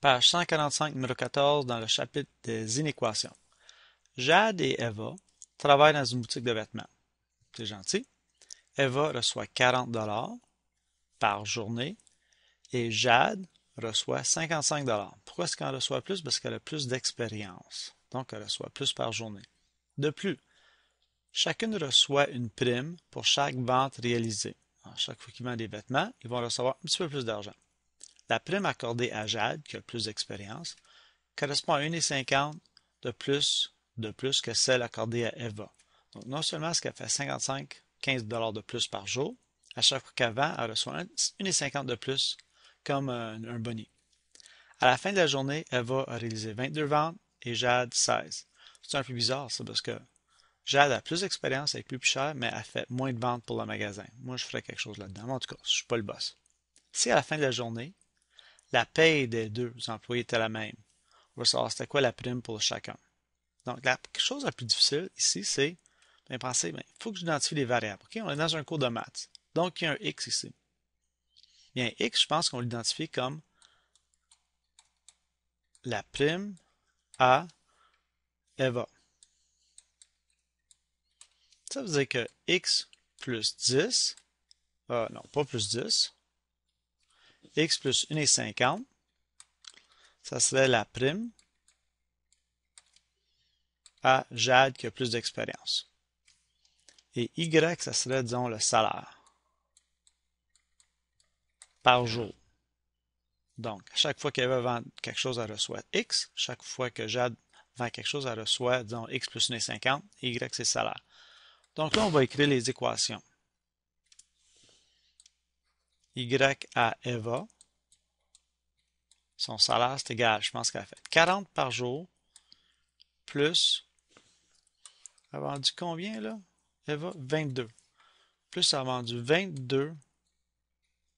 Page 145, numéro 14, dans le chapitre des inéquations. Jade et Eva travaillent dans une boutique de vêtements. C'est gentil. Eva reçoit 40 dollars par journée et Jade reçoit 55 dollars. Pourquoi est-ce qu'elle reçoit plus? Parce qu'elle a plus d'expérience. Donc, elle reçoit plus par journée. De plus, chacune reçoit une prime pour chaque vente réalisée. chaque fois qu'ils vendent des vêtements, ils vont recevoir un petit peu plus d'argent. La prime accordée à Jade, qui a plus d'expérience, correspond à 1,50 de plus de plus que celle accordée à Eva. Donc non seulement ce qu'elle fait 55, 15 dollars de plus par jour, à chaque fois qu'avant, elle reçoit 1,50 de plus comme un, un À la fin de la journée, Eva a réalisé 22 ventes et Jade 16. C'est un peu bizarre, c'est parce que Jade a plus d'expérience, et plus, cher, mais elle fait moins de ventes pour le magasin. Moi, je ferais quelque chose là-dedans. En tout cas, je ne suis pas le boss. Si à la fin de la journée, la paie des deux employés était la même. On va savoir c'était quoi la prime pour chacun. Donc, la chose la plus difficile ici, c'est bien, penser, il ben, faut que j'identifie les variables. OK, On est dans un cours de maths. Donc, il y a un X ici. Bien, X, je pense qu'on l'identifie comme la prime à Eva. Ça veut dire que X plus 10, ah, non, pas plus 10, x plus 50, Ça serait la prime à Jade qui a plus d'expérience. Et y, ça serait, disons, le salaire par jour. Donc, à chaque fois qu'elle va vendre quelque chose, elle reçoit X. Chaque fois que Jade vend quelque chose, elle reçoit, disons, X plus et 1,50. Y, c'est le salaire. Donc là, on va écrire les équations. Y à Eva. Son salaire, c'est égal, je pense qu'elle a fait 40 par jour plus. Elle a vendu combien là Eva 22. Plus elle a vendu 22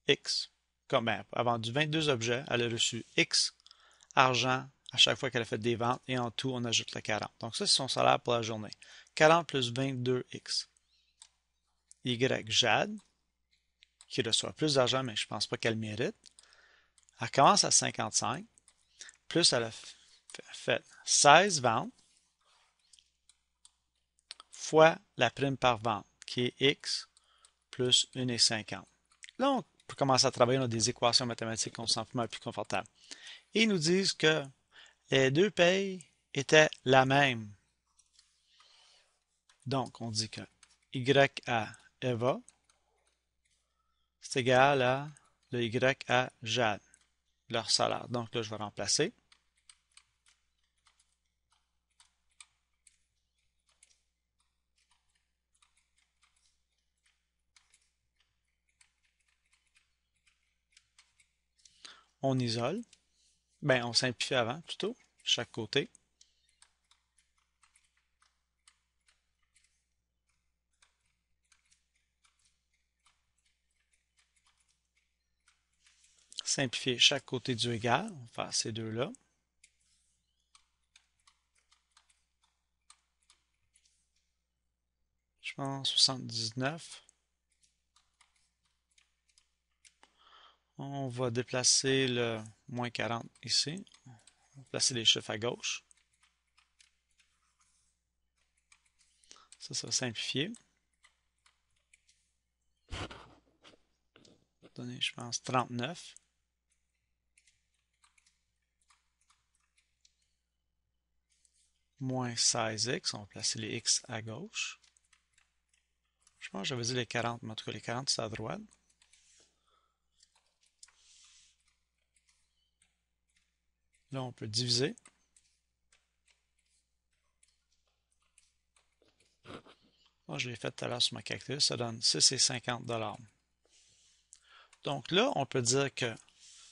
X. Comme ben, elle a vendu 22 objets, elle a reçu X argent à chaque fois qu'elle a fait des ventes et en tout, on ajoute le 40. Donc ça, c'est son salaire pour la journée. 40 plus 22X. Y, Jade qui reçoit plus d'argent, mais je ne pense pas qu'elle mérite. Elle commence à 55, plus elle a fait 16 ventes fois la prime par vente, qui est X plus 1,50. donc on peut commencer à travailler a des équations mathématiques qu'on se sent plus confortable. ils nous disent que les deux payes étaient la même. Donc, on dit que Y à Eva c'est égal à le Y à Jeanne, leur salaire. Donc là, je vais remplacer. On isole. Ben, on simplifie avant plutôt, chaque côté. Simplifier chaque côté du égal. On va faire ces deux-là. Je pense 79. On va déplacer le moins 40 ici. On va placer les chiffres à gauche. Ça, ça va simplifier. Donner, je pense, 39. moins 16x. On va placer les x à gauche. Je pense que j'avais dit les 40, mais en tout cas, les 40, c'est à droite. Là, on peut diviser. Moi, je l'ai fait tout à l'heure sur ma calcul, Ça donne 6 et 50 Donc là, on peut dire que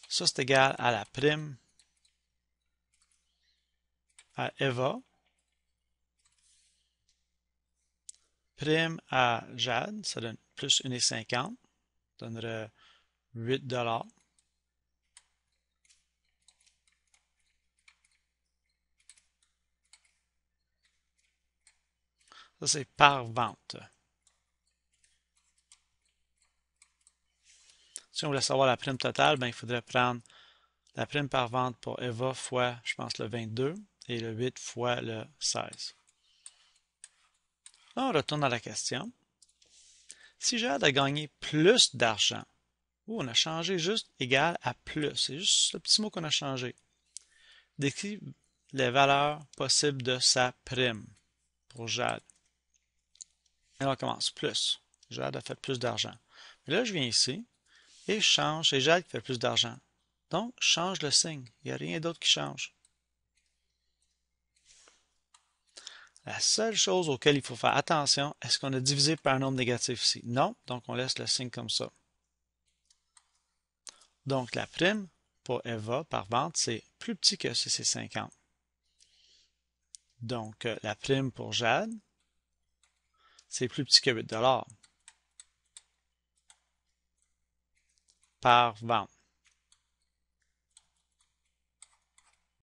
ça, c'est égal à la prime à Eva Prime à Jade, ça donne plus 1,50. Ça donnerait 8 dollars. Ça, c'est par vente. Si on voulait savoir la prime totale, ben, il faudrait prendre la prime par vente pour EVA fois, je pense, le 22 et le 8 fois le 16 on retourne à la question. Si Jade a gagné plus d'argent, où on a changé juste égal à plus. C'est juste le petit mot qu'on a changé. Décris les valeurs possibles de sa prime pour Jade. Et on commence. Plus. Jade a fait plus d'argent. Mais là, je viens ici et je change. C'est Jade qui fait plus d'argent. Donc, change le signe. Il n'y a rien d'autre qui change. La seule chose auquel il faut faire attention, est-ce qu'on a divisé par un nombre négatif ici? Non, donc on laisse le signe comme ça. Donc la prime pour EVA par vente, c'est plus petit que CC50. Donc euh, la prime pour Jade, c'est plus petit que 8 par vente.